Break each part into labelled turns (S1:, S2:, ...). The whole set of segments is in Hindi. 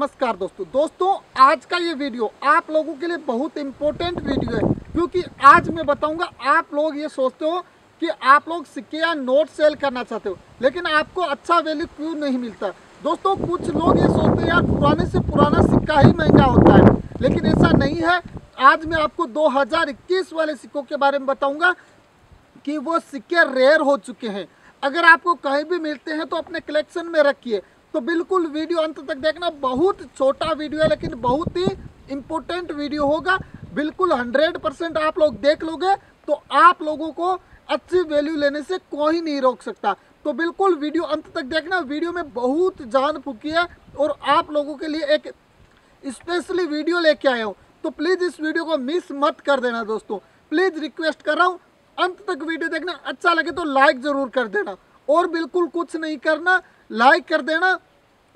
S1: नमस्कार दोस्तों दोस्तों आज का ये वीडियो आप लोगों के लिए बहुत इम्पोर्टेंट वीडियो है क्योंकि आज मैं बताऊंगा आप लोग ये सोचते हो कि आप लोग सिक्के या नोट सेल करना चाहते हो लेकिन आपको अच्छा वैल्यू क्यों नहीं मिलता दोस्तों कुछ लोग ये सोचते हैं यार पुराने से पुराना सिक्का ही महंगा होता है लेकिन ऐसा नहीं है आज मैं आपको दो वाले सिक्कों के बारे में बताऊंगा कि वो सिक्के रेयर हो चुके हैं अगर आपको कहीं भी मिलते हैं तो अपने कलेक्शन में रखिए तो बिल्कुल वीडियो अंत तक देखना बहुत छोटा वीडियो है लेकिन बहुत ही इम्पोर्टेंट वीडियो होगा बिल्कुल हंड्रेड परसेंट आप लोग देख लोगे तो आप लोगों को अच्छी वैल्यू लेने से कोई नहीं रोक सकता तो बिल्कुल वीडियो अंत तक देखना वीडियो में बहुत जान फूकी है और आप लोगों के लिए एक स्पेशली वीडियो लेके आया हूँ तो प्लीज़ इस वीडियो को मिस मत कर देना दोस्तों प्लीज़ रिक्वेस्ट कर रहा हूँ अंत तक वीडियो देखना अच्छा लगे तो लाइक ज़रूर कर देना और बिल्कुल कुछ नहीं करना लाइक कर देना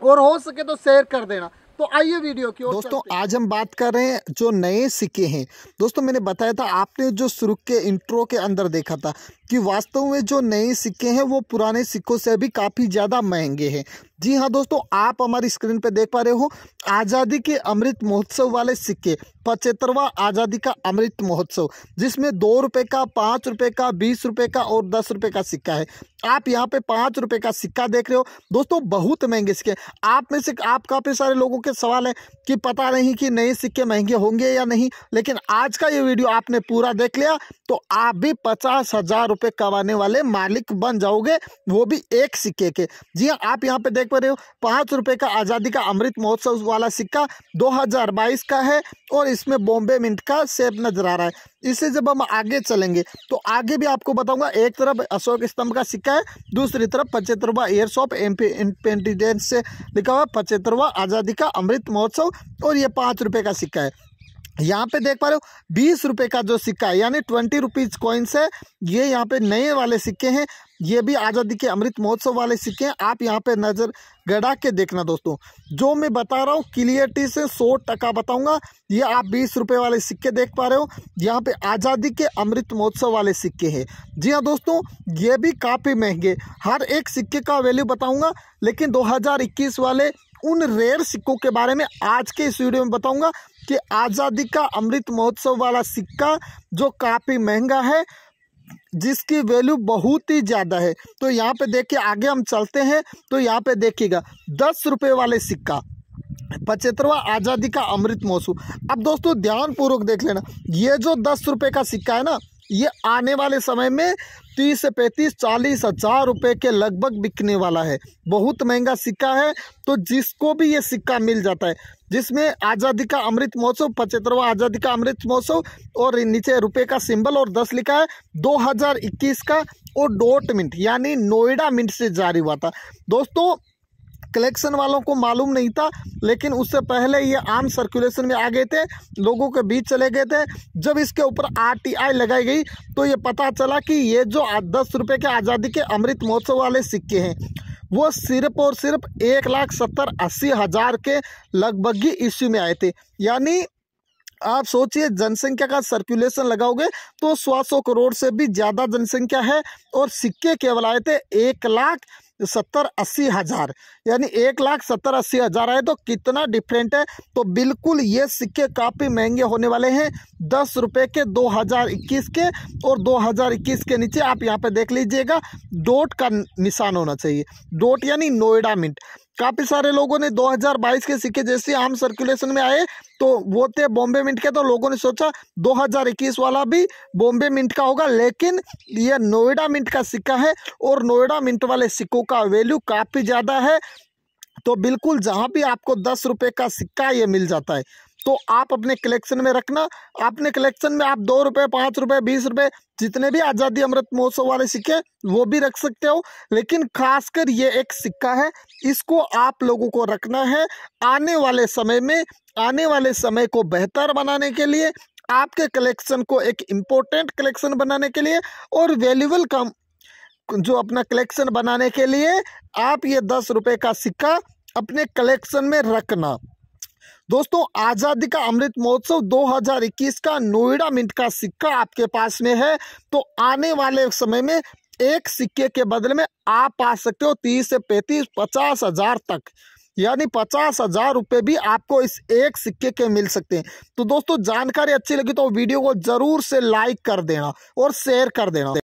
S1: और हो सके तो शेयर कर देना तो आइए वीडियो की दोस्तों आज हम बात कर रहे हैं जो नए सिक्के हैं दोस्तों मैंने बताया था आपने जो शुरू के इंट्रो के अंदर देखा था कि वास्तव में जो नए सिक्के हैं वो पुराने सिक्कों से भी काफ़ी ज़्यादा महंगे हैं जी हाँ दोस्तों आप हमारी स्क्रीन पे देख पा रहे हो आज़ादी के अमृत महोत्सव वाले सिक्के पचहत्तरवा आज़ादी का अमृत महोत्सव जिसमें दो रुपये का पाँच रुपये का बीस रुपये का और दस रुपये का सिक्का है आप यहाँ पे पाँच रुपये का सिक्का देख रहे हो दोस्तों बहुत महंगे सिक्के आप में से आप काफ़ी सारे लोगों के सवाल है कि पता नहीं कि नए सिक्के महंगे होंगे या नहीं लेकिन आज का ये वीडियो आपने पूरा देख लिया तो आप भी पचास हज़ार रुपये कमाने वाले मालिक बन जाओगे वो भी एक सिक्के के जी हाँ आप यहाँ पे देख देख पा रहे हो पाँच रुपये का आज़ादी का अमृत महोत्सव वाला सिक्का 2022 का है और इसमें बॉम्बे मिंट का सेप नजर आ रहा है इसे जब हम आगे चलेंगे तो आगे भी आपको बताऊंगा एक तरफ अशोक स्तंभ का सिक्का है दूसरी तरफ पचहत्तरवा एम पी इंडिपेंडेंस से लिखा हुआ पचहत्तरवा आज़ादी का अमृत महोत्सव और ये पाँच रुपये का सिक्का है यहाँ पे देख पा रहे हो बीस रुपये का जो सिक्का है यानी ट्वेंटी रुपीज़ कॉइन्स है ये यहाँ पे नए वाले सिक्के हैं ये भी आज़ादी के अमृत महोत्सव वाले सिक्के हैं आप यहाँ पे नज़र गड़ा के देखना दोस्तों जो मैं बता रहा हूँ क्लियरिटी से सौ टका बताऊँगा ये आप बीस रुपये वाले सिक्के देख पा रहे हो यहाँ पे आज़ादी के अमृत महोत्सव वाले सिक्के हैं जी हाँ दोस्तों ये भी काफ़ी महंगे हर एक सिक्के का वैल्यू बताऊँगा लेकिन दो वाले उन रेयर सिक्कों के बारे में आज के इस वीडियो में बताऊंगा कि आज़ादी का अमृत महोत्सव वाला सिक्का जो काफ़ी महंगा है जिसकी वैल्यू बहुत ही ज़्यादा है तो यहाँ पे देखिए आगे हम चलते हैं तो यहाँ पे देखिएगा दस रुपये वाले सिक्का पचहत्तरवा आज़ादी का अमृत महोत्सव अब दोस्तों ध्यानपूर्वक देख लेना ये जो दस रुपये का सिक्का है ना ये आने वाले समय में तीस से पैंतीस चालीस हजार रुपये के लगभग बिकने वाला है बहुत महंगा सिक्का है तो जिसको भी ये सिक्का मिल जाता है जिसमें आज़ादी का अमृत महोत्सव पचहत्तरवा आज़ादी का अमृत महोत्सव और नीचे रुपए का सिंबल और दस लिखा है 2021 का और डोट मिंट यानी नोएडा मिंट से जारी हुआ था दोस्तों कलेक्शन वालों को मालूम नहीं था लेकिन उससे पहले ये आम सर्कुलेशन में आ गए थे लोगों के बीच चले गए थे जब इसके ऊपर आरटीआई लगाई गई तो ये पता चला कि ये जो दस रुपये के आज़ादी के अमृत महोत्सव वाले सिक्के हैं वो सिर्फ और सिर्फ एक लाख सत्तर अस्सी हज़ार के लगभग ही इश्यू में आए थे यानी आप सोचिए जनसंख्या का सर्कुलेशन लगाओगे तो सवा सौ करोड़ से भी ज़्यादा जनसंख्या है और सिक्के केवल आए थे एक लाख सत्तर अस्सी हज़ार यानी एक लाख सत्तर अस्सी हज़ार है तो कितना डिफरेंट है तो बिल्कुल ये सिक्के काफ़ी महंगे होने वाले हैं दस रुपये के दो हज़ार इक्कीस के और दो हज़ार इक्कीस के नीचे आप यहाँ पे देख लीजिएगा डोट का निशान होना चाहिए डोट यानी नोएडा मिंट काफ़ी सारे लोगों ने 2022 के सिक्के जैसे आम सर्कुलेशन में आए तो वो थे बॉम्बे मिंट के तो लोगों ने सोचा 2021 वाला भी बॉम्बे मिंट का होगा लेकिन ये नोएडा मिंट का सिक्का है और नोएडा मिंट वाले सिक्कों का वैल्यू काफ़ी ज़्यादा है तो बिल्कुल जहां भी आपको दस रुपए का सिक्का ये मिल जाता है तो आप अपने कलेक्शन में रखना अपने कलेक्शन में आप दो रुपये पाँच रुपये बीस रुपये जितने भी आज़ादी अमृत महोत्सव वाले सिक्के वो भी रख सकते हो लेकिन खासकर ये एक सिक्का है इसको आप लोगों को रखना है आने वाले समय में आने वाले समय को बेहतर बनाने के लिए आपके कलेक्शन को एक इम्पोर्टेंट कलेक्शन बनाने के लिए और वैल्यूबल कम जो अपना कलेक्शन बनाने के लिए आप ये दस रुपये का सिक्का अपने कलेक्शन में रखना दोस्तों आज़ादी का अमृत महोत्सव 2021 का नोएडा मिंट का सिक्का आपके पास में है तो आने वाले समय में एक सिक्के के बदले में आप पा सकते हो तीस से पैंतीस पचास हजार तक यानी पचास हजार रुपये भी आपको इस एक सिक्के के मिल सकते हैं तो दोस्तों जानकारी अच्छी लगी तो वीडियो को जरूर से लाइक कर देना और शेयर कर देना